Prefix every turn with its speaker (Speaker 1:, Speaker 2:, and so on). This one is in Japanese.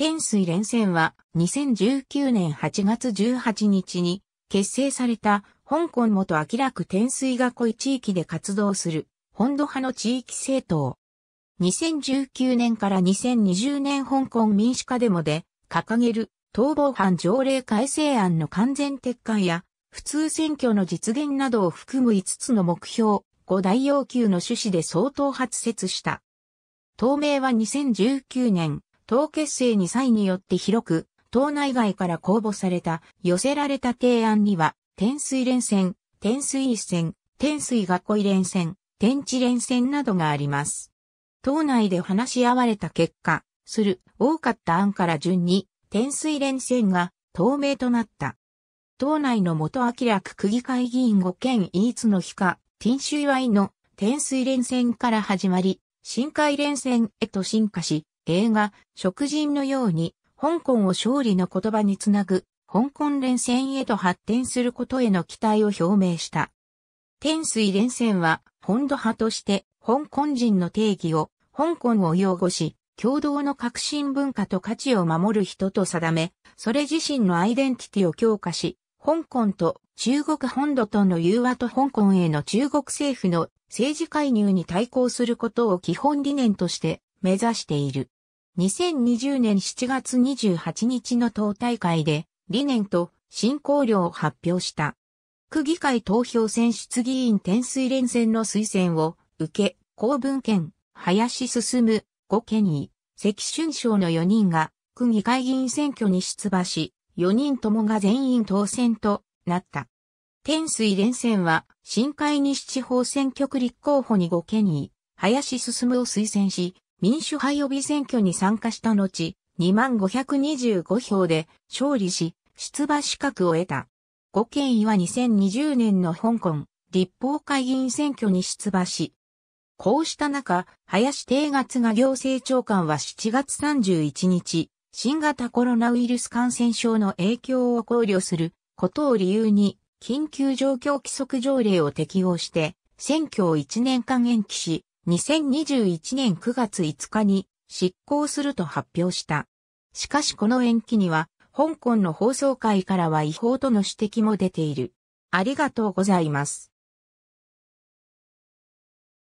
Speaker 1: 天水連戦は2019年8月18日に結成された香港元明らく天水濃い地域で活動する本土派の地域政党。2019年から2020年香港民主化デモで掲げる逃亡犯条例改正案の完全撤回や普通選挙の実現などを含む5つの目標5大要求の趣旨で相当発説した。党名は2019年党結成に際によって広く、党内外から公募された、寄せられた提案には、天水連戦、天水一戦、天水囲い連戦、天地連戦などがあります。党内で話し合われた結果、する多かった案から順に、天水連戦が透明となった。党内の元明く区議会議員5県飯津の日か、天州いの天水連戦から始まり、深海連戦へと進化し、映画、食人のように、香港を勝利の言葉につなぐ、香港連戦へと発展することへの期待を表明した。天水連戦は、本土派として、香港人の定義を、香港を擁護し、共同の革新文化と価値を守る人と定め、それ自身のアイデンティティを強化し、香港と中国本土との融和と香港への中国政府の政治介入に対抗することを基本理念として目指している。2020年7月28日の党大会で理念と進行量を発表した。区議会投票選出議員天水連戦の推薦を受け、公文権、林進、五県に、関春章の4人が区議会議員選挙に出馬し、4人ともが全員当選となった。天水連戦は、新海西地方選挙区立候補に5県に、林進を推薦し、民主派予備選挙に参加した後、2525票で勝利し、出馬資格を得た。ご県位は2020年の香港、立法会議員選挙に出馬し、こうした中、林定月が行政長官は7月31日、新型コロナウイルス感染症の影響を考慮することを理由に、緊急状況規則条例を適用して、選挙を1年間延期し、2021年9月5日に執行すると発表した。しかしこの延期には、香港の放送会からは違法との指摘も出ている。ありがとうございます。